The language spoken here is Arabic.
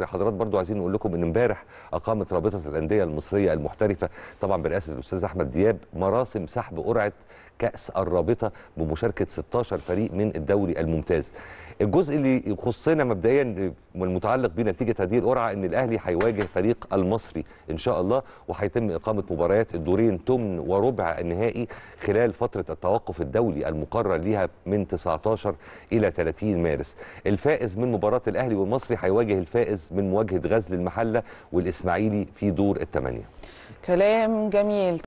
حضرات برضو عايزين نقول لكم ان امبارح اقامت رابطه الانديه المصريه المحترفه طبعا برئاسه الاستاذ احمد دياب مراسم سحب قرعه كاس الرابطه بمشاركه 16 فريق من الدوري الممتاز الجزء اللي يخصنا مبدئيا والمتعلق بنتيجه هذه القرعه ان الاهلي هيواجه فريق المصري ان شاء الله وهيتم اقامه مباريات الدورين ثمن وربع النهائي خلال فتره التوقف الدولي المقرر ليها من 19 الى 30 مارس الفائز من مباراه الاهلي والمصري هيواجه الفائز من مواجهه غزل المحله والاسماعيلي في دور الثمانيه كلام جميل